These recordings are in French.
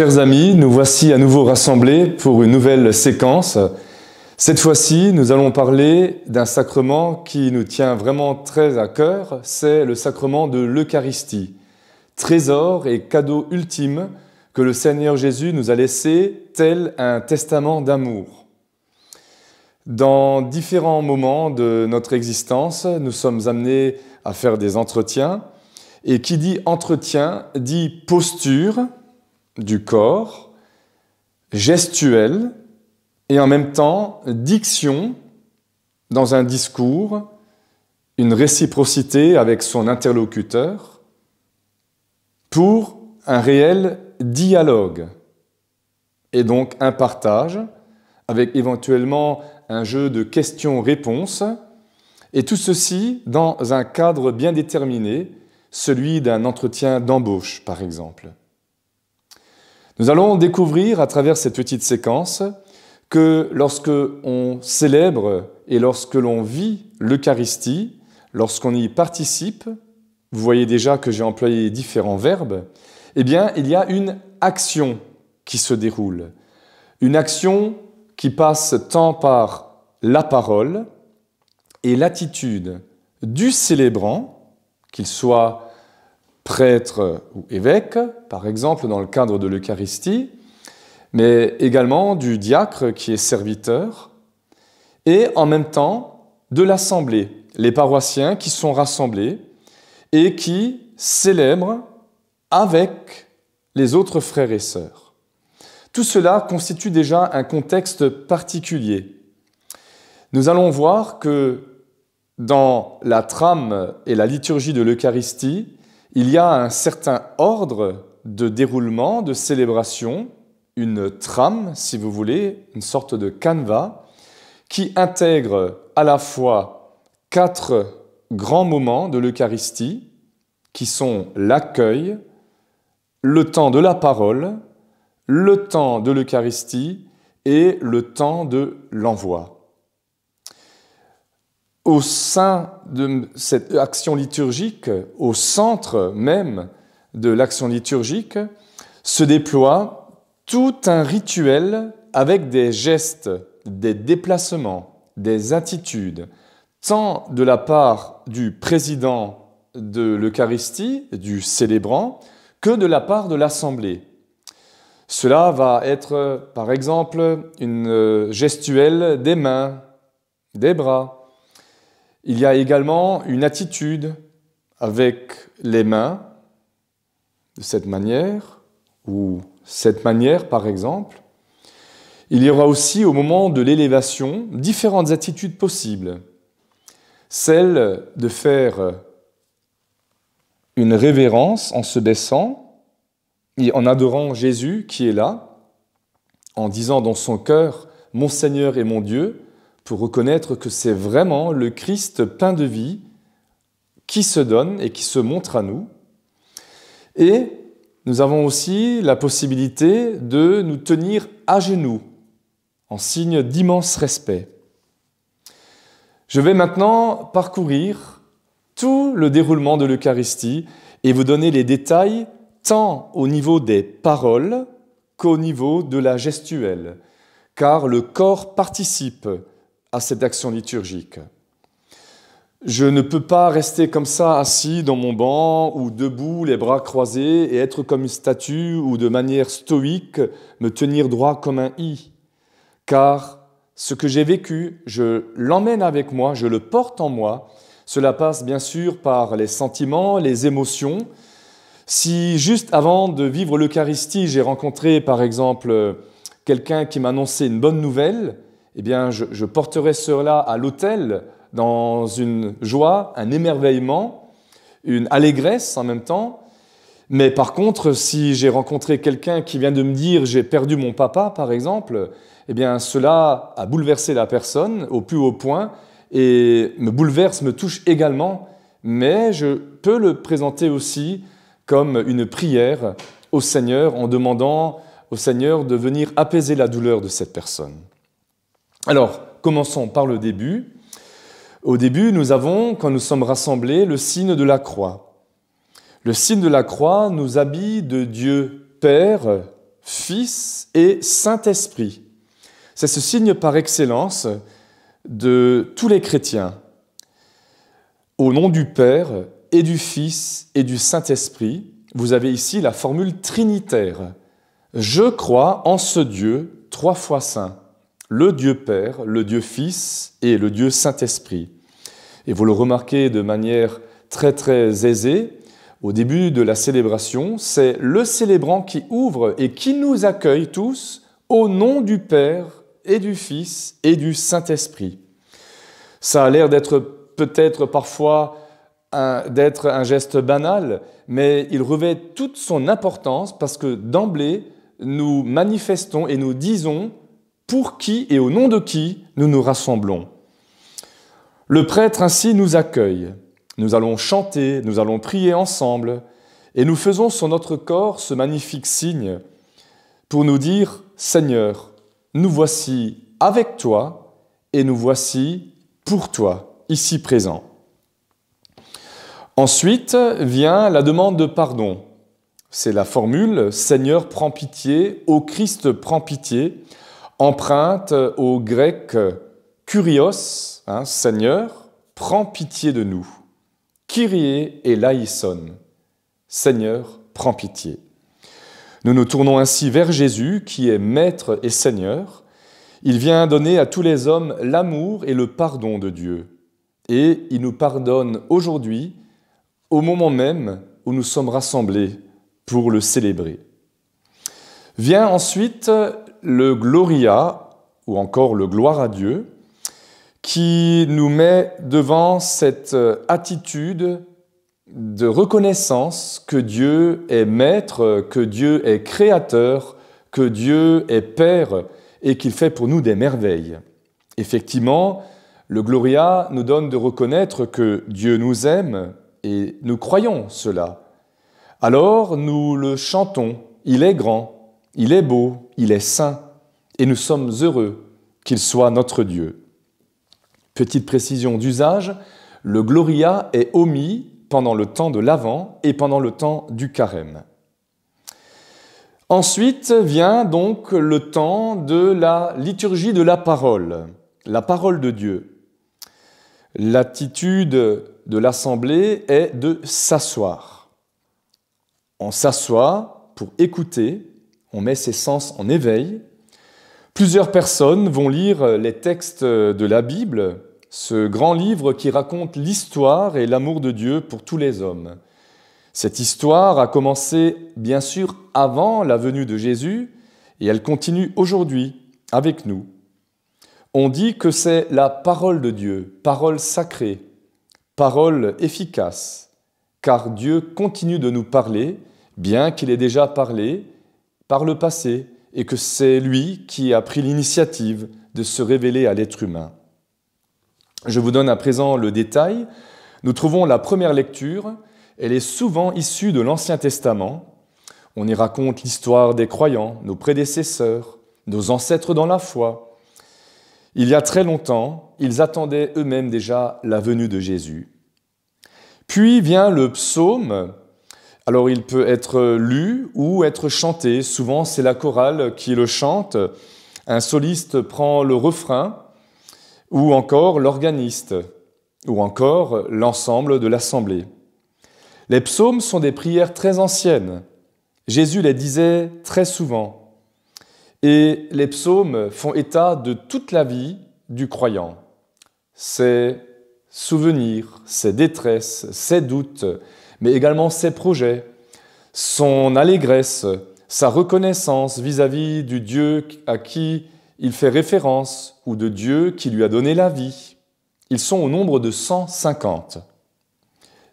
Chers amis, nous voici à nouveau rassemblés pour une nouvelle séquence. Cette fois-ci, nous allons parler d'un sacrement qui nous tient vraiment très à cœur, c'est le sacrement de l'Eucharistie, trésor et cadeau ultime que le Seigneur Jésus nous a laissé tel un testament d'amour. Dans différents moments de notre existence, nous sommes amenés à faire des entretiens, et qui dit entretien dit posture, du corps, gestuelle et en même temps diction dans un discours, une réciprocité avec son interlocuteur pour un réel dialogue et donc un partage avec éventuellement un jeu de questions-réponses et tout ceci dans un cadre bien déterminé, celui d'un entretien d'embauche par exemple. Nous allons découvrir à travers cette petite séquence que lorsque on célèbre et lorsque l'on vit l'Eucharistie, lorsqu'on y participe, vous voyez déjà que j'ai employé différents verbes, eh bien, il y a une action qui se déroule. Une action qui passe tant par la parole et l'attitude du célébrant, qu'il soit prêtre ou évêque, par exemple dans le cadre de l'Eucharistie, mais également du diacre qui est serviteur, et en même temps de l'assemblée, les paroissiens qui sont rassemblés et qui célèbrent avec les autres frères et sœurs. Tout cela constitue déjà un contexte particulier. Nous allons voir que dans la trame et la liturgie de l'Eucharistie, il y a un certain ordre de déroulement, de célébration, une trame, si vous voulez, une sorte de canevas, qui intègre à la fois quatre grands moments de l'Eucharistie, qui sont l'accueil, le temps de la parole, le temps de l'Eucharistie et le temps de l'envoi au sein de cette action liturgique, au centre même de l'action liturgique, se déploie tout un rituel avec des gestes, des déplacements, des attitudes, tant de la part du président de l'Eucharistie, du célébrant, que de la part de l'Assemblée. Cela va être, par exemple, une euh, gestuelle des mains, des bras, il y a également une attitude avec les mains, de cette manière, ou cette manière par exemple. Il y aura aussi au moment de l'élévation différentes attitudes possibles. Celle de faire une révérence en se baissant et en adorant Jésus qui est là, en disant dans son cœur, Mon Seigneur et mon Dieu, reconnaître que c'est vraiment le Christ plein de vie qui se donne et qui se montre à nous. Et nous avons aussi la possibilité de nous tenir à genoux en signe d'immense respect. Je vais maintenant parcourir tout le déroulement de l'Eucharistie et vous donner les détails tant au niveau des paroles qu'au niveau de la gestuelle, car le corps participe à cette action liturgique. Je ne peux pas rester comme ça assis dans mon banc ou debout, les bras croisés, et être comme une statue ou de manière stoïque me tenir droit comme un i. Car ce que j'ai vécu, je l'emmène avec moi, je le porte en moi. Cela passe bien sûr par les sentiments, les émotions. Si juste avant de vivre l'Eucharistie, j'ai rencontré par exemple quelqu'un qui m'annonçait une bonne nouvelle, eh bien, je, je porterai cela à l'autel dans une joie, un émerveillement, une allégresse en même temps. Mais par contre, si j'ai rencontré quelqu'un qui vient de me dire j'ai perdu mon papa, par exemple, eh bien, cela a bouleversé la personne au plus haut point et me bouleverse, me touche également. Mais je peux le présenter aussi comme une prière au Seigneur en demandant au Seigneur de venir apaiser la douleur de cette personne. Alors, commençons par le début. Au début, nous avons, quand nous sommes rassemblés, le signe de la croix. Le signe de la croix nous habille de Dieu Père, Fils et Saint-Esprit. C'est ce signe par excellence de tous les chrétiens. Au nom du Père et du Fils et du Saint-Esprit, vous avez ici la formule trinitaire. Je crois en ce Dieu trois fois saint le Dieu Père, le Dieu Fils et le Dieu Saint-Esprit. Et vous le remarquez de manière très très aisée, au début de la célébration, c'est le célébrant qui ouvre et qui nous accueille tous au nom du Père et du Fils et du Saint-Esprit. Ça a l'air d'être peut-être parfois d'être un geste banal, mais il revêt toute son importance parce que d'emblée, nous manifestons et nous disons pour qui et au nom de qui nous nous rassemblons. Le prêtre ainsi nous accueille. Nous allons chanter, nous allons prier ensemble, et nous faisons sur notre corps ce magnifique signe pour nous dire, Seigneur, nous voici avec toi et nous voici pour toi, ici présent. Ensuite vient la demande de pardon. C'est la formule Seigneur, prend pitié, au Christ, prend pitié, emprunte au grec kurios hein, »,« Seigneur, prends pitié de nous. Kyrie et laïson, Seigneur, prends pitié. Nous nous tournons ainsi vers Jésus, qui est Maître et Seigneur. Il vient donner à tous les hommes l'amour et le pardon de Dieu. Et il nous pardonne aujourd'hui, au moment même où nous sommes rassemblés pour le célébrer. Vient ensuite le Gloria, ou encore le Gloire à Dieu, qui nous met devant cette euh, attitude de reconnaissance que Dieu est maître, que Dieu est créateur, que Dieu est Père et qu'il fait pour nous des merveilles. Effectivement, le Gloria nous donne de reconnaître que Dieu nous aime et nous croyons cela. Alors nous le chantons, il est grand, il est beau, il est saint, et nous sommes heureux qu'il soit notre Dieu. Petite précision d'usage, le Gloria est omis pendant le temps de l'Avent et pendant le temps du Carême. Ensuite vient donc le temps de la liturgie de la parole, la parole de Dieu. L'attitude de l'assemblée est de s'asseoir. On s'assoit pour écouter on met ses sens en éveil. Plusieurs personnes vont lire les textes de la Bible, ce grand livre qui raconte l'histoire et l'amour de Dieu pour tous les hommes. Cette histoire a commencé bien sûr avant la venue de Jésus et elle continue aujourd'hui avec nous. On dit que c'est la parole de Dieu, parole sacrée, parole efficace, car Dieu continue de nous parler, bien qu'il ait déjà parlé, par le passé et que c'est lui qui a pris l'initiative de se révéler à l'être humain. Je vous donne à présent le détail. Nous trouvons la première lecture, elle est souvent issue de l'Ancien Testament. On y raconte l'histoire des croyants, nos prédécesseurs, nos ancêtres dans la foi. Il y a très longtemps, ils attendaient eux-mêmes déjà la venue de Jésus. Puis vient le psaume alors il peut être lu ou être chanté. Souvent c'est la chorale qui le chante. Un soliste prend le refrain ou encore l'organiste ou encore l'ensemble de l'assemblée. Les psaumes sont des prières très anciennes. Jésus les disait très souvent. Et les psaumes font état de toute la vie du croyant. Ses souvenirs, ses détresses, ses doutes, mais également ses projets, son allégresse, sa reconnaissance vis-à-vis du Dieu à qui il fait référence ou de Dieu qui lui a donné la vie. Ils sont au nombre de 150.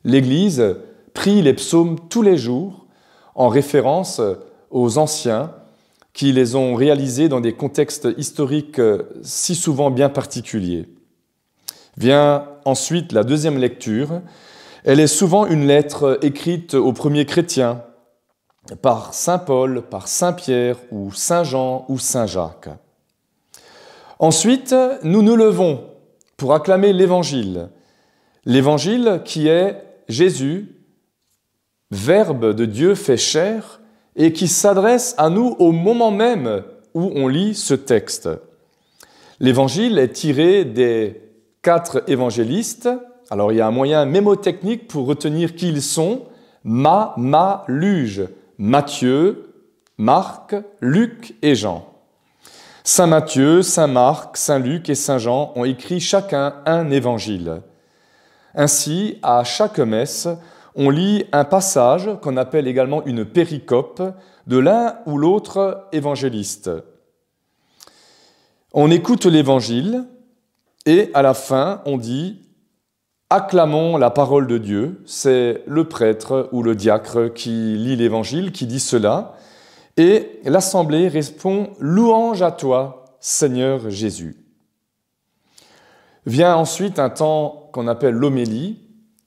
L'Église prie les psaumes tous les jours en référence aux anciens qui les ont réalisés dans des contextes historiques euh, si souvent bien particuliers. Vient ensuite la deuxième lecture elle est souvent une lettre écrite aux premiers chrétiens par Saint Paul, par Saint Pierre ou Saint Jean ou Saint Jacques. Ensuite, nous nous levons pour acclamer l'Évangile. L'Évangile qui est Jésus, Verbe de Dieu fait chair, et qui s'adresse à nous au moment même où on lit ce texte. L'évangile est tiré des quatre évangélistes alors il y a un moyen mémotechnique pour retenir qui ils sont. Ma, ma, luge. Matthieu, Marc, Luc et Jean. Saint Matthieu, Saint Marc, Saint Luc et Saint Jean ont écrit chacun un évangile. Ainsi, à chaque messe, on lit un passage qu'on appelle également une péricope de l'un ou l'autre évangéliste. On écoute l'évangile et à la fin, on dit Acclamons la parole de Dieu, c'est le prêtre ou le diacre qui lit l'Évangile, qui dit cela, et l'Assemblée répond Louange à toi, Seigneur Jésus. Vient ensuite un temps qu'on appelle l'homélie,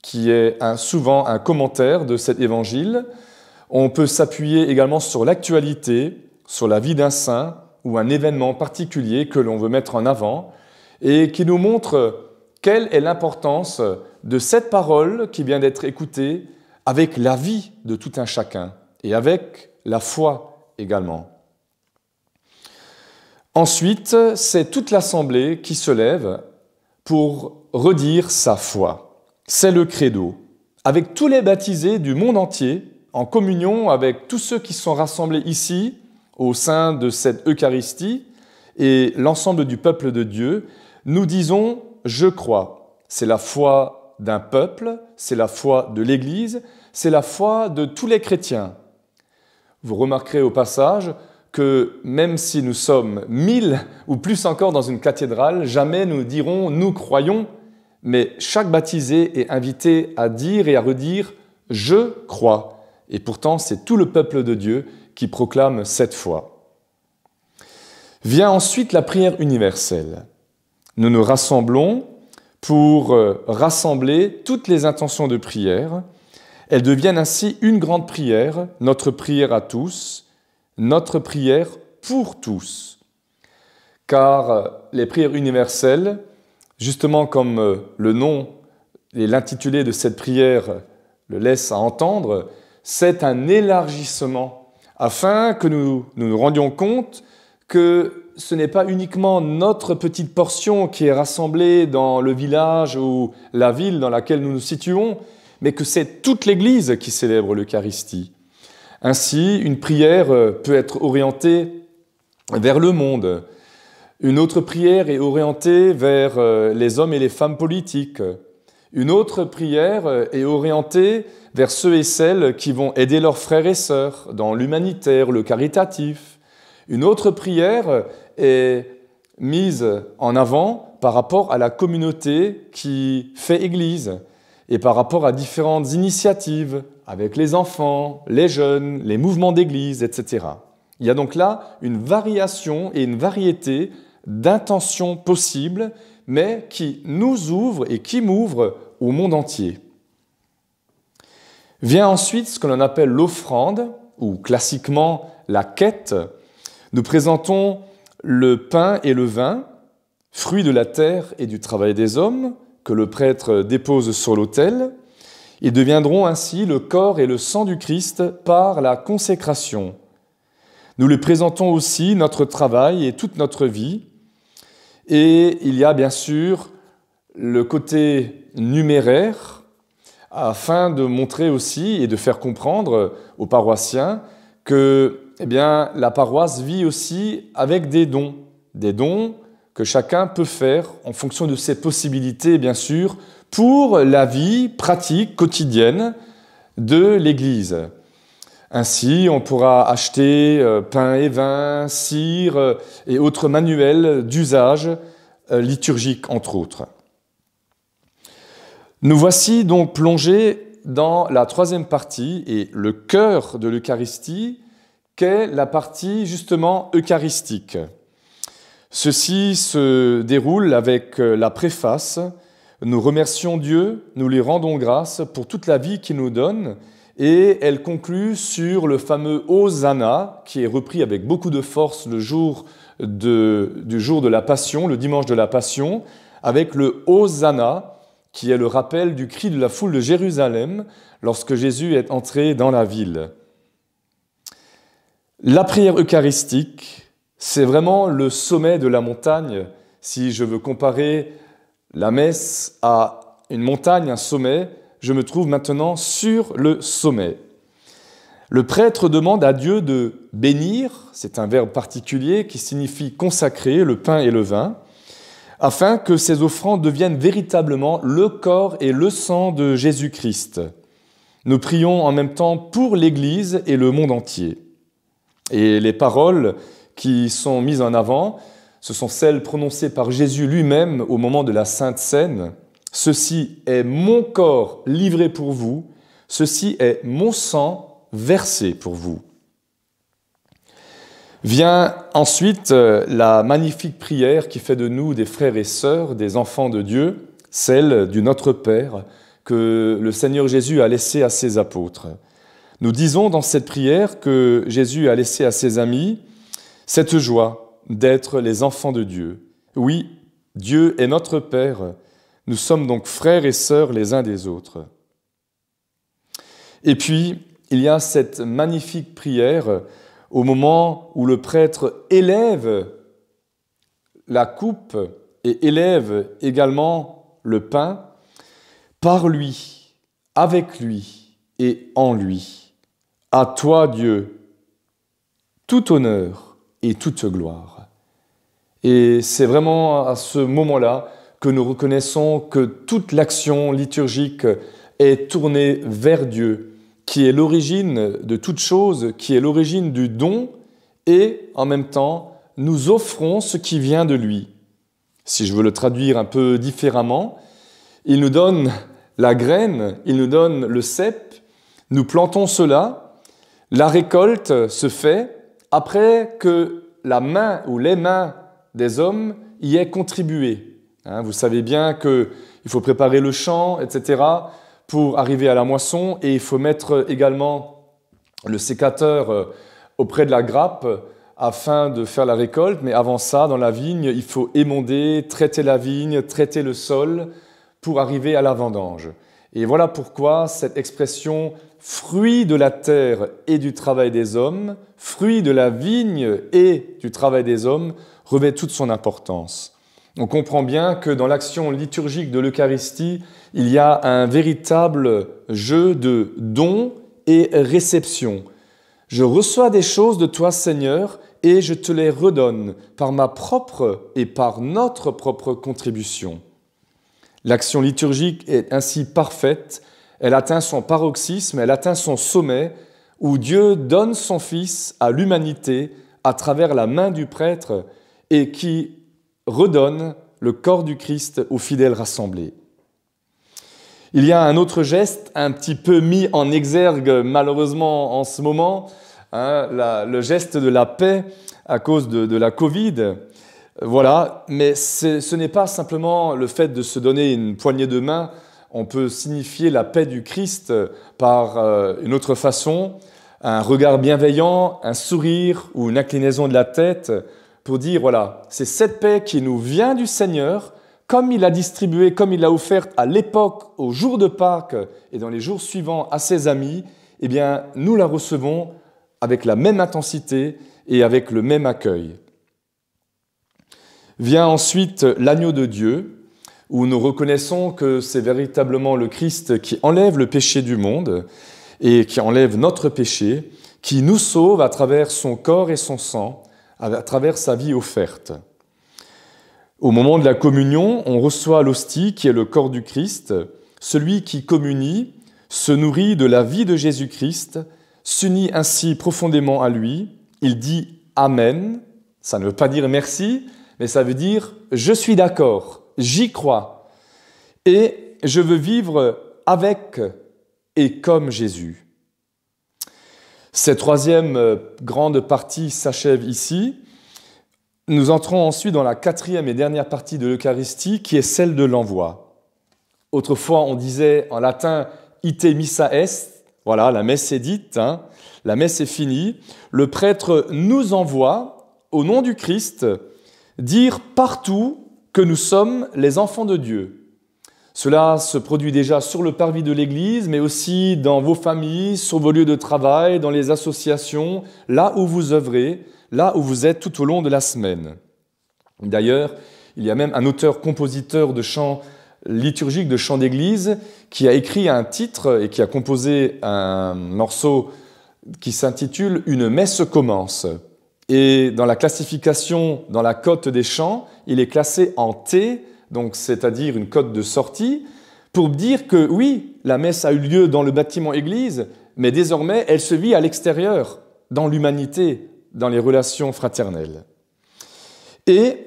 qui est souvent un commentaire de cet évangile. On peut s'appuyer également sur l'actualité, sur la vie d'un saint ou un événement particulier que l'on veut mettre en avant et qui nous montre quelle est l'importance de cette parole qui vient d'être écoutée avec la vie de tout un chacun et avec la foi également. Ensuite, c'est toute l'assemblée qui se lève pour redire sa foi. C'est le credo. Avec tous les baptisés du monde entier, en communion avec tous ceux qui sont rassemblés ici, au sein de cette Eucharistie, et l'ensemble du peuple de Dieu, nous disons je crois. C'est la foi d'un peuple, c'est la foi de l'Église, c'est la foi de tous les chrétiens. Vous remarquerez au passage que même si nous sommes mille ou plus encore dans une cathédrale, jamais nous dirons nous croyons, mais chaque baptisé est invité à dire et à redire je crois. Et pourtant, c'est tout le peuple de Dieu qui proclame cette foi. Vient ensuite la prière universelle nous nous rassemblons pour euh, rassembler toutes les intentions de prière. Elles deviennent ainsi une grande prière, notre prière à tous, notre prière pour tous. Car euh, les prières universelles, justement comme euh, le nom et l'intitulé de cette prière le laisse à entendre, c'est un élargissement afin que nous, nous rendions compte que ce n'est pas uniquement notre petite portion qui est rassemblée dans le village ou la ville dans laquelle nous nous situons, mais que c'est toute l'Église qui célèbre l'Eucharistie. Ainsi, une prière peut être orientée vers le monde. Une autre prière est orientée vers euh, les hommes et les femmes politiques. Une autre prière euh, est orientée vers ceux et celles qui vont aider leurs frères et sœurs dans l'humanitaire, le caritatif. Une autre prière est mise en avant par rapport à la communauté qui fait Église et par rapport à différentes initiatives avec les enfants, les jeunes, les mouvements d'Église, etc. Il y a donc là une variation et une variété d'intentions possibles, mais qui nous ouvre et qui m'ouvre au monde entier. Vient ensuite ce que l'on appelle l'offrande, ou classiquement la quête. Nous présentons le pain et le vin, fruits de la terre et du travail des hommes, que le prêtre dépose sur l'autel, et deviendront ainsi le corps et le sang du Christ par la consécration. Nous le présentons aussi notre travail et toute notre vie. Et il y a bien sûr le côté numéraire afin de montrer aussi et de faire comprendre aux paroissiens que eh bien, la paroisse vit aussi avec des dons, des dons que chacun peut faire en fonction de ses possibilités, bien sûr, pour la vie pratique quotidienne de l'Église. Ainsi, on pourra acheter euh, pain et vin, cire euh, et autres manuels d'usage euh, liturgique, entre autres. Nous voici donc plongés dans la troisième partie et le cœur de l'Eucharistie, la partie justement eucharistique. Ceci se déroule avec euh, la préface. Nous remercions Dieu, nous lui rendons grâce pour toute la vie qu'il nous donne et elle conclut sur le fameux Hosanna qui est repris avec beaucoup de force le jour du jour de la Passion, le dimanche de la Passion, avec le Hosanna qui est le rappel du cri de la foule de Jérusalem lorsque Jésus est entré dans la ville. La prière eucharistique, c'est vraiment le sommet de la montagne. Si je veux comparer la messe à une montagne, un sommet, je me trouve maintenant sur le sommet. Le prêtre demande à Dieu de bénir, c'est un verbe particulier qui signifie consacrer le pain et le vin, afin que ces offrandes deviennent véritablement le corps et le sang de Jésus-Christ. Nous prions en même temps pour l'Église et le monde entier. Et les paroles qui sont mises en avant, ce sont celles prononcées par Jésus lui-même au moment de la Sainte Seine. Ceci est mon corps livré pour vous, ceci est mon sang versé pour vous. Vient ensuite euh, la magnifique prière qui fait de nous des frères et sœurs, des enfants de Dieu, celle du Notre Père que le Seigneur Jésus a laissée à ses apôtres. Nous disons dans cette prière que Jésus a laissé à ses amis cette joie d'être les enfants de Dieu. Oui, Dieu est notre Père. Nous sommes donc frères et sœurs les uns des autres. Et puis, il y a cette magnifique prière au moment où le prêtre élève la coupe et élève également le pain par lui, avec lui et en lui. À toi, Dieu, tout honneur et toute gloire. Et c'est vraiment à ce moment-là que nous reconnaissons que toute l'action liturgique est tournée vers Dieu, qui est l'origine de toute chose, qui est l'origine du don, et en même temps, nous offrons ce qui vient de lui. Si je veux le traduire un peu différemment, il nous donne la graine, il nous donne le cep, nous plantons cela, la récolte se fait après que la main ou les mains des hommes y aient contribué. Hein, vous savez bien qu'il faut préparer le champ, etc., pour arriver à la moisson, et il faut mettre également le sécateur euh, auprès de la grappe afin de faire la récolte, mais avant ça, dans la vigne, il faut émonder, traiter la vigne, traiter le sol pour arriver à la vendange. Et voilà pourquoi cette expression fruit de la terre et du travail des hommes, fruit de la vigne et du travail des hommes, revêt toute son importance. On comprend bien que dans l'action liturgique de l'Eucharistie, il y a un véritable jeu de don et réception. Je reçois des choses de toi, Seigneur, et je te les redonne par ma propre et par notre propre contribution. L'action liturgique est ainsi parfaite elle atteint son paroxysme, elle atteint son sommet, où Dieu donne son Fils à l'humanité à travers la main du prêtre et qui redonne le corps du Christ aux fidèles rassemblés. Il y a un autre geste un petit peu mis en exergue malheureusement en ce moment, hein, le geste de la paix à cause de, de la Covid. Voilà, mais ce n'est pas simplement le fait de se donner une poignée de main on peut signifier la paix du Christ par euh, une autre façon, un regard bienveillant, un sourire ou une inclinaison de la tête pour dire, voilà, c'est cette paix qui nous vient du Seigneur, comme il a distribué comme il l'a offerte à l'époque, au jour de Pâques et dans les jours suivants à ses amis, eh bien, nous la recevons avec la même intensité et avec le même accueil. Vient ensuite l'agneau de Dieu, où nous reconnaissons que c'est véritablement le Christ qui enlève le péché du monde et qui enlève notre péché, qui nous sauve à travers son corps et son sang, à travers sa vie offerte. Au moment de la communion, on reçoit l'hostie qui est le corps du Christ. Celui qui communie se nourrit de la vie de Jésus-Christ, s'unit ainsi profondément à lui. Il dit Amen. Ça ne veut pas dire merci, mais ça veut dire je suis d'accord j'y crois. Et je veux vivre avec et comme Jésus. Cette troisième euh, grande partie s'achève ici. Nous entrons ensuite dans la quatrième et dernière partie de l'Eucharistie, qui est celle de l'envoi. Autrefois, on disait en latin ite missa est, voilà, la messe est dite, hein. la messe est finie. Le prêtre nous envoie, au nom du Christ, dire partout que nous sommes les enfants de Dieu. Cela se produit déjà sur le parvis de l'Église, mais aussi dans vos familles, sur vos lieux de travail, dans les associations, là où vous œuvrez, là où vous êtes tout au long de la semaine. D'ailleurs, il y a même un auteur-compositeur de chants liturgiques, de chants d'Église, qui a écrit un titre et qui a composé un morceau qui s'intitule Une messe commence et dans la classification, dans la cote des champs, il est classé en T, donc c'est-à-dire une cote de sortie, pour dire que oui, la messe a eu lieu dans le bâtiment église, mais désormais elle se vit à l'extérieur, dans l'humanité, dans les relations fraternelles. Et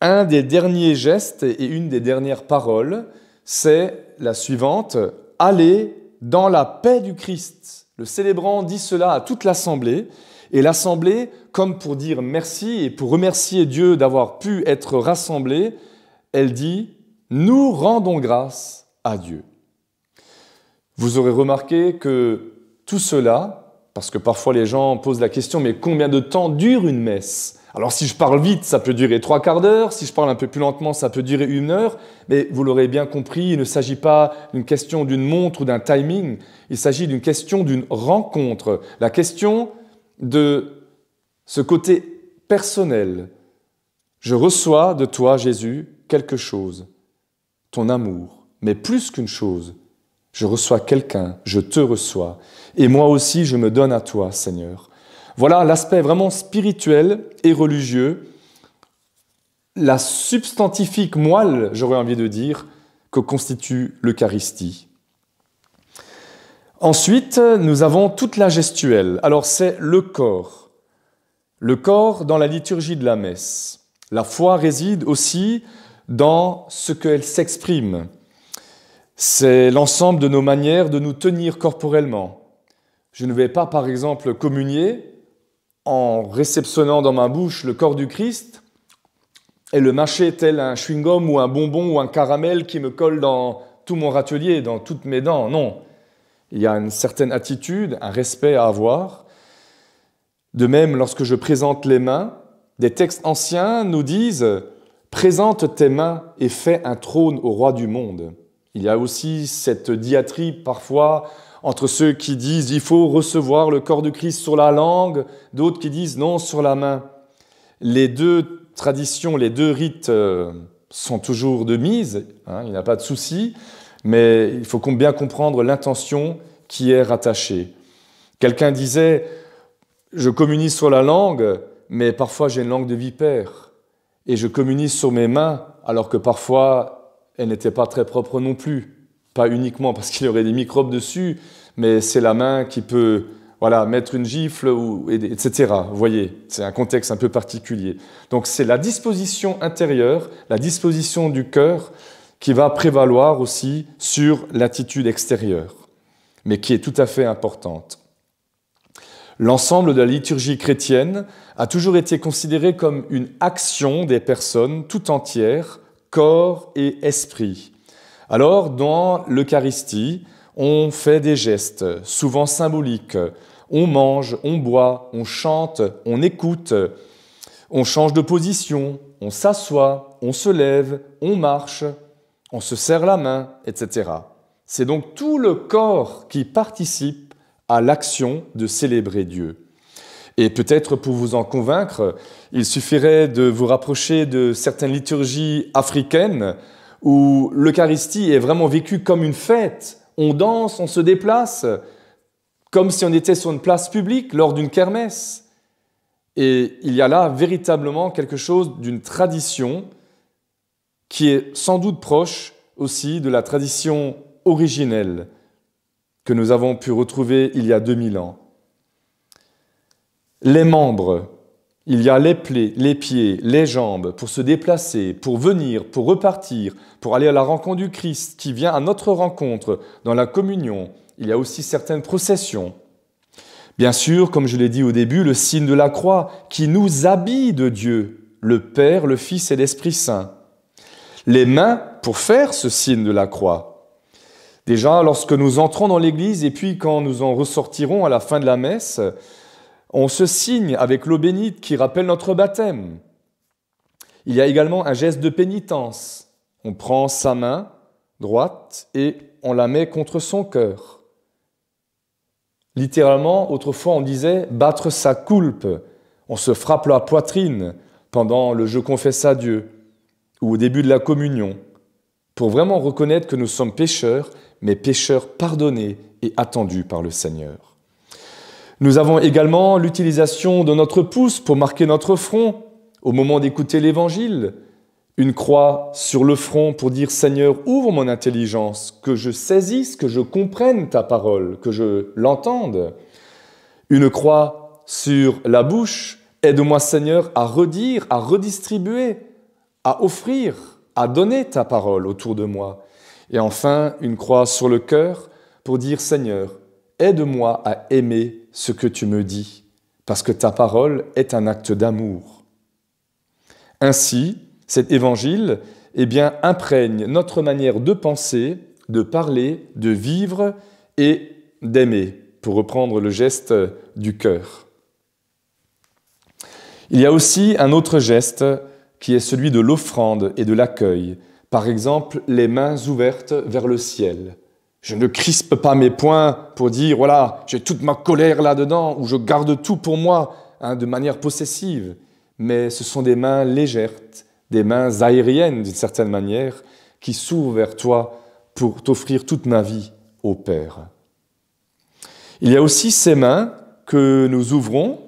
un des derniers gestes et une des dernières paroles, c'est la suivante, allez dans la paix du Christ. Le célébrant dit cela à toute l'assemblée, et l'assemblée, comme pour dire merci et pour remercier Dieu d'avoir pu être rassemblée, elle dit Nous rendons grâce à Dieu. Vous aurez remarqué que tout cela, parce que parfois les gens posent la question Mais combien de temps dure une messe alors si je parle vite, ça peut durer trois quarts d'heure, si je parle un peu plus lentement, ça peut durer une heure, mais vous l'aurez bien compris, il ne s'agit pas d'une question d'une montre ou d'un timing, il s'agit d'une question d'une rencontre. La question, de ce côté personnel. Je reçois de toi, Jésus, quelque chose, ton amour, mais plus qu'une chose. Je reçois quelqu'un, je te reçois, et moi aussi je me donne à toi, Seigneur. Voilà l'aspect vraiment spirituel et religieux, la substantifique moelle, j'aurais envie de dire, que constitue l'Eucharistie. Ensuite, nous avons toute la gestuelle. Alors c'est le corps. Le corps dans la liturgie de la messe. La foi réside aussi dans ce qu'elle s'exprime. C'est l'ensemble de nos manières de nous tenir corporellement. Je ne vais pas, par exemple, communier en réceptionnant dans ma bouche le corps du Christ et le mâcher tel un chewing-gum ou un bonbon ou un caramel qui me colle dans tout mon râtelier, dans toutes mes dents. Non. Il y a une certaine attitude, un respect à avoir. De même, lorsque je présente les mains, des textes anciens nous disent Présente tes mains et fais un trône au roi du monde. Il y a aussi cette diatribe parfois entre ceux qui disent il faut recevoir le corps du Christ sur la langue, d'autres qui disent non sur la main. Les deux traditions, les deux rites euh, sont toujours de mise, hein, il n'y a pas de souci, mais il faut bien comprendre l'intention qui est rattachée. Quelqu'un disait, je communie sur la langue, mais parfois j'ai une langue de vipère, et je communie sur mes mains, alors que parfois elles n'étaient pas très propres non plus, pas uniquement parce qu'il y aurait des microbes dessus, mais c'est la main qui peut voilà, mettre une gifle, ou, etc. Vous voyez, c'est un contexte un peu particulier. Donc c'est la disposition intérieure, la disposition du cœur qui va prévaloir aussi sur l'attitude extérieure, mais qui est tout à fait importante. L'ensemble de la liturgie chrétienne a toujours été considéré comme une action des personnes tout entières, corps et esprit. Alors, dans l'Eucharistie, on fait des gestes, souvent symboliques. On mange, on boit, on chante, on écoute, on change de position, on s'assoit, on se lève, on marche, on se serre la main, etc. C'est donc tout le corps qui participe à l'action de célébrer Dieu. Et peut-être pour vous en convaincre, il suffirait de vous rapprocher de certaines liturgies africaines où l'Eucharistie est vraiment vécue comme une fête. On danse, on se déplace, comme si on était sur une place publique lors d'une kermesse. Et il y a là véritablement quelque chose d'une tradition qui est sans doute proche aussi de la tradition originelle que nous avons pu retrouver il y a 2000 ans. Les membres, il y a les plaies, les pieds, les jambes pour se déplacer, pour venir, pour repartir, pour aller à la rencontre du Christ qui vient à notre rencontre dans la communion. Il y a aussi certaines processions. Bien sûr, comme je l'ai dit au début, le signe de la croix qui nous habille de Dieu, le Père, le Fils et l'Esprit Saint les mains pour faire ce signe de la croix. Déjà, lorsque nous entrons dans l'Église et puis quand nous en ressortirons à la fin de la messe, on se signe avec l'eau bénite qui rappelle notre baptême. Il y a également un geste de pénitence. On prend sa main droite et on la met contre son cœur. Littéralement, autrefois on disait battre sa coulpe. On se frappe la poitrine pendant le je confesse à Dieu ou au début de la communion, pour vraiment reconnaître que nous sommes pécheurs, mais pécheurs pardonnés et attendus par le Seigneur. Nous avons également l'utilisation de notre pouce pour marquer notre front au moment d'écouter l'Évangile, une croix sur le front pour dire Seigneur, ouvre mon intelligence, que je saisisse, que je comprenne ta parole, que je l'entende. Une croix sur la bouche, aide-moi Seigneur à redire, à redistribuer à offrir, à donner ta parole autour de moi. Et enfin, une croix sur le cœur pour dire Seigneur, aide-moi à aimer ce que tu me dis, parce que ta parole est un acte d'amour. Ainsi, cet évangile eh bien, imprègne notre manière de penser, de parler, de vivre et d'aimer, pour reprendre le geste du cœur. Il y a aussi un autre geste qui est celui de l'offrande et de l'accueil, par exemple les mains ouvertes vers le ciel. Je ne crispe pas mes poings pour dire, voilà, j'ai toute ma colère là-dedans, ou je garde tout pour moi, hein, de manière possessive. Mais ce sont des mains légères, des mains aériennes d'une certaine manière, qui s'ouvrent vers toi pour t'offrir toute ma vie au Père. Il y a aussi ces mains que nous ouvrons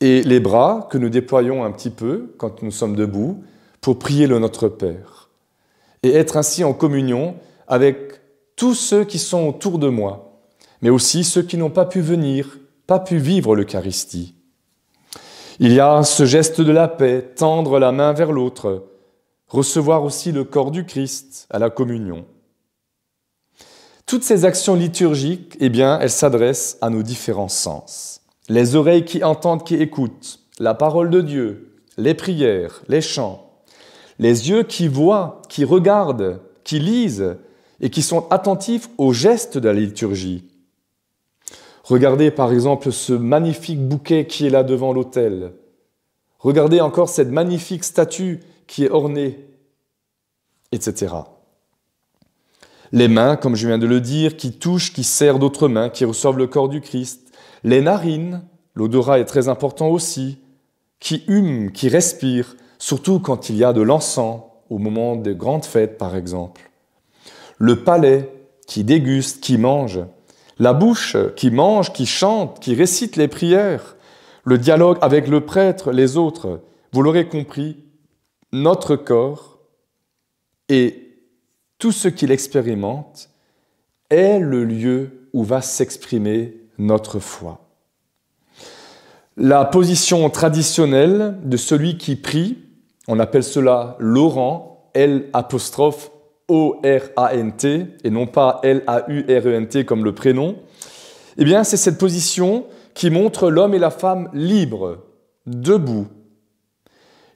et les bras que nous déployons un petit peu quand nous sommes debout pour prier le Notre Père, et être ainsi en communion avec tous ceux qui sont autour de moi, mais aussi ceux qui n'ont pas pu venir, pas pu vivre l'Eucharistie. Il y a ce geste de la paix, tendre la main vers l'autre, recevoir aussi le corps du Christ à la communion. Toutes ces actions liturgiques, eh bien, elles s'adressent à nos différents sens les oreilles qui entendent, qui écoutent, la parole de Dieu, les prières, les chants, les yeux qui voient, qui regardent, qui lisent et qui sont attentifs aux gestes de la liturgie. Regardez par exemple ce magnifique bouquet qui est là devant l'autel. Regardez encore cette magnifique statue qui est ornée, etc. Les mains, comme je viens de le dire, qui touchent, qui serrent d'autres mains, qui reçoivent le corps du Christ les narines, l'odorat est très important aussi, qui hume, qui respire, surtout quand il y a de l'encens, au moment des grandes fêtes par exemple. Le palais, qui déguste, qui mange. La bouche, qui mange, qui chante, qui récite les prières. Le dialogue avec le prêtre, les autres. Vous l'aurez compris, notre corps et tout ce qu'il expérimente est le lieu où va s'exprimer notre foi. La position traditionnelle de celui qui prie, on appelle cela Laurent, L apostrophe r a n t et non pas L-A-U-R-E-N-T comme le prénom, eh bien c'est cette position qui montre l'homme et la femme libres, debout.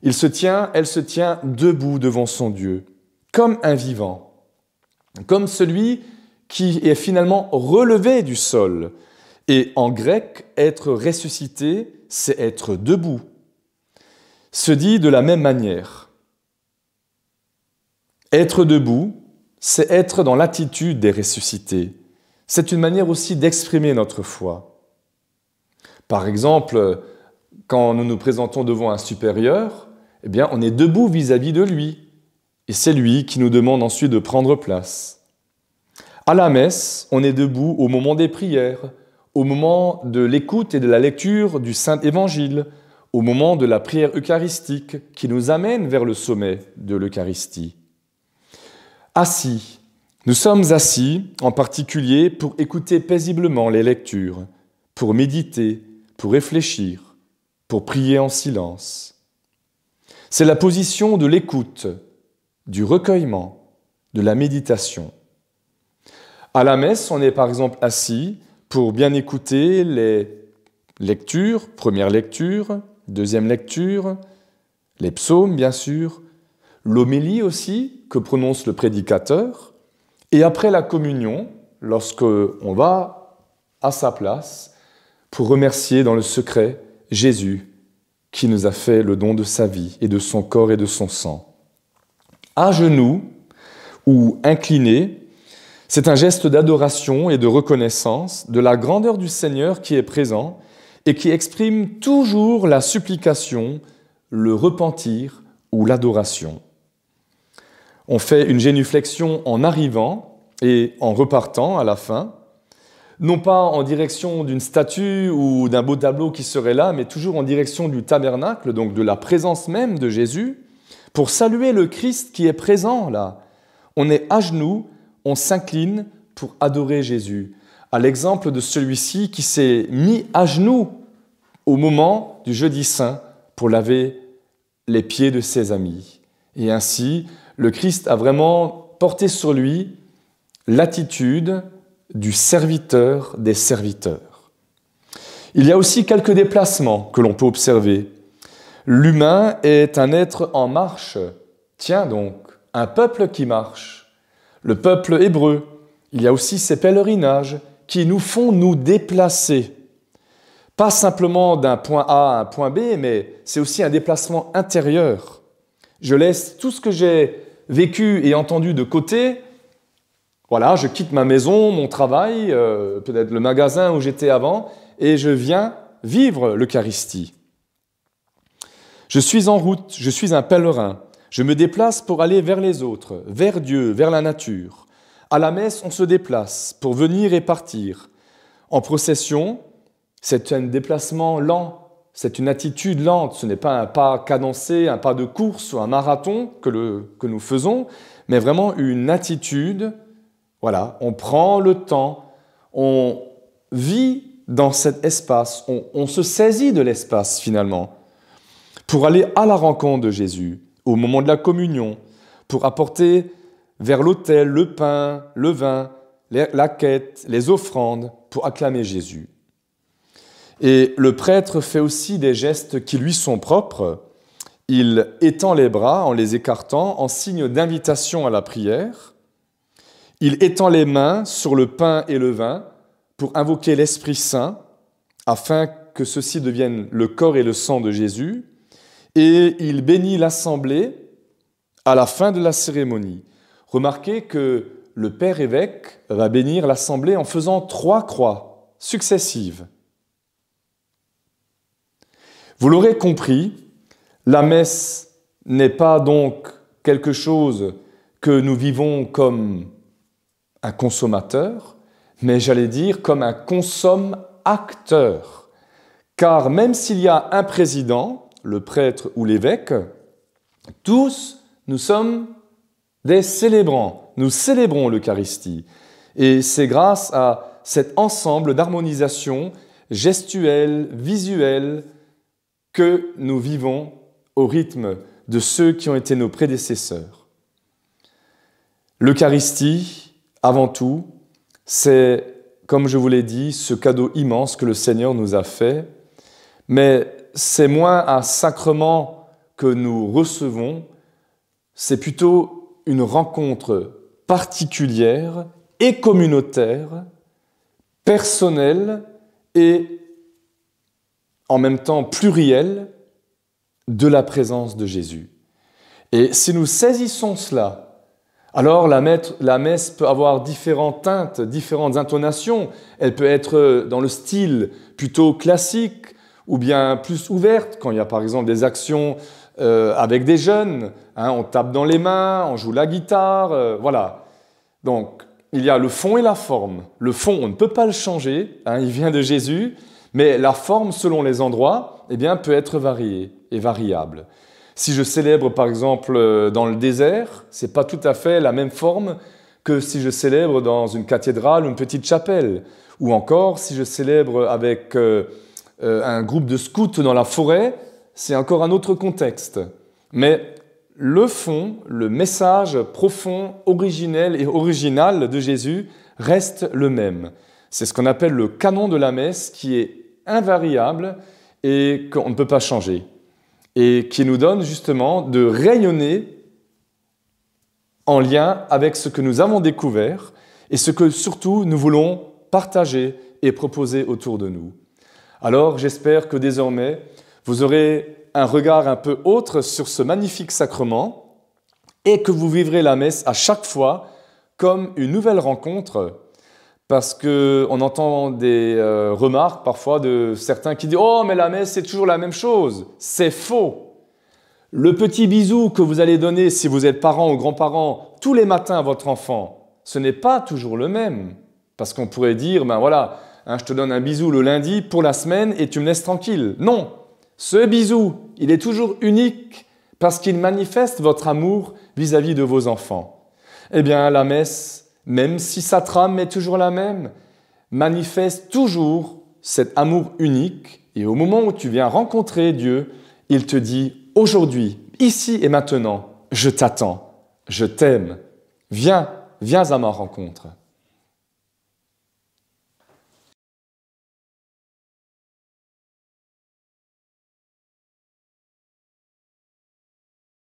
Il se tient, elle se tient debout devant son Dieu, comme un vivant, comme celui qui est finalement relevé du sol, et en grec, être ressuscité, c'est être debout. Se dit de la même manière. Être debout, c'est être dans l'attitude des ressuscités. C'est une manière aussi d'exprimer notre foi. Par exemple, quand nous nous présentons devant un supérieur, eh bien, on est debout vis-à-vis -vis de lui. Et c'est lui qui nous demande ensuite de prendre place. À la messe, on est debout au moment des prières, au moment de l'écoute et de la lecture du Saint Évangile, au moment de la prière eucharistique qui nous amène vers le sommet de l'Eucharistie. Assis, nous sommes assis en particulier pour écouter paisiblement les lectures, pour méditer, pour réfléchir, pour prier en silence. C'est la position de l'écoute, du recueillement, de la méditation. À la messe, on est par exemple assis pour bien écouter les lectures, première lecture, deuxième lecture, les psaumes bien sûr, l'homélie aussi que prononce le prédicateur, et après la communion, lorsque on va à sa place pour remercier dans le secret Jésus qui nous a fait le don de sa vie et de son corps et de son sang. À genoux ou inclinés, c'est un geste d'adoration et de reconnaissance de la grandeur du Seigneur qui est présent et qui exprime toujours la supplication, le repentir ou l'adoration. On fait une génuflexion en arrivant et en repartant à la fin, non pas en direction d'une statue ou d'un beau tableau qui serait là, mais toujours en direction du tabernacle, donc de la présence même de Jésus, pour saluer le Christ qui est présent là. On est à genoux on s'incline pour adorer Jésus, à l'exemple de celui-ci qui s'est mis à genoux au moment du jeudi saint pour laver les pieds de ses amis. Et ainsi, le Christ a vraiment porté sur lui l'attitude du serviteur des serviteurs. Il y a aussi quelques déplacements que l'on peut observer. L'humain est un être en marche. Tiens donc, un peuple qui marche le peuple hébreu. Il y a aussi ces pèlerinages qui nous font nous déplacer. Pas simplement d'un point A à un point B, mais c'est aussi un déplacement intérieur. Je laisse tout ce que j'ai vécu et entendu de côté. Voilà, je quitte ma maison, mon travail, euh, peut-être le magasin où j'étais avant, et je viens vivre l'Eucharistie. Je suis en route, je suis un pèlerin. Je me déplace pour aller vers les autres, vers Dieu, vers la nature. À la messe, on se déplace pour venir et partir. En procession, c'est un déplacement lent, c'est une attitude lente, ce n'est pas un pas cadencé, un pas de course ou un marathon que, nous faisons, mais vraiment une attitude. Voilà, on prend le temps, on vit dans cet espace, on se saisit de l'espace finalement pour aller à la rencontre de Jésus au moment de la communion, pour apporter vers l'autel le pain, le vin, la quête, les offrandes, pour acclamer Jésus. Et le prêtre fait aussi des gestes qui lui sont propres. Il étend les bras en les écartant en signe d'invitation à la prière. Il étend les mains sur le pain et le vin pour invoquer l'Esprit Saint afin que ceux-ci deviennent le corps et le sang de Jésus et il bénit l'assemblée à la fin de la cérémonie. Remarquez que le père évêque va bénir l'assemblée en faisant trois croix successives. Vous l'aurez compris, la messe n'est pas donc quelque chose que nous vivons comme un consommateur, mais j'allais dire comme un consomme acteur. Car même s'il y a un président, le prêtre ou l'évêque, tous nous sommes des célébrants, nous célébrons l'Eucharistie. Et c'est grâce à cet ensemble d'harmonisation gestuelle, visuelle, que nous vivons au rythme de ceux qui ont été nos prédécesseurs. L'Eucharistie, avant tout, c'est, comme je vous l'ai dit, ce cadeau immense que le Seigneur nous a fait, mais c'est moins un sacrement que nous recevons, c'est plutôt une rencontre particulière et communautaire, personnelle et en même temps plurielle de la présence de Jésus. Et si nous saisissons cela, alors la, messe peut avoir différentes teintes, différentes intonations. Elle peut être dans le style plutôt classique, ou bien plus ouverte, quand il y a par exemple des actions euh, avec des jeunes, hein, on tape dans les mains, on joue la guitare, euh, voilà. Donc, il y a le fond et la forme. Le fond, on ne peut pas le changer, hein, il vient de Jésus, mais la forme, selon les endroits, eh bien, peut être variée et variable. Si je célèbre, par exemple, euh, dans le désert, c'est pas tout à fait la même forme que si je célèbre dans une cathédrale ou une petite chapelle, ou encore si je célèbre avec... Euh, un groupe de scouts dans la forêt, c'est encore un autre contexte. Mais le fond, le message profond, originel et original de Jésus reste le même. C'est ce qu'on appelle le canon de la messe qui est invariable et qu'on ne peut pas changer. Et qui nous donne justement de rayonner en lien avec ce que nous avons découvert et ce que surtout nous voulons partager et proposer autour de nous. Alors j'espère que désormais, vous aurez un regard un peu autre sur ce magnifique sacrement et que vous vivrez la messe à chaque fois comme une nouvelle rencontre parce que on entend des euh, remarques parfois de certains qui disent "Oh mais la messe c'est toujours la même chose." C'est faux. Le petit bisou que vous allez donner si vous êtes parent ou grand-parent tous les matins à votre enfant, ce n'est pas toujours le même parce qu'on pourrait dire ben voilà, Hein, je te donne un bisou le lundi pour la semaine et tu me laisses tranquille. Non, ce bisou, il est toujours unique parce qu'il manifeste votre amour vis-à-vis -vis de vos enfants. Eh bien, la messe, même si sa trame est toujours la même, manifeste toujours cet amour unique. Et au moment où tu viens rencontrer Dieu, il te dit, aujourd'hui, ici et maintenant, je t'attends, je t'aime, viens, viens à ma rencontre.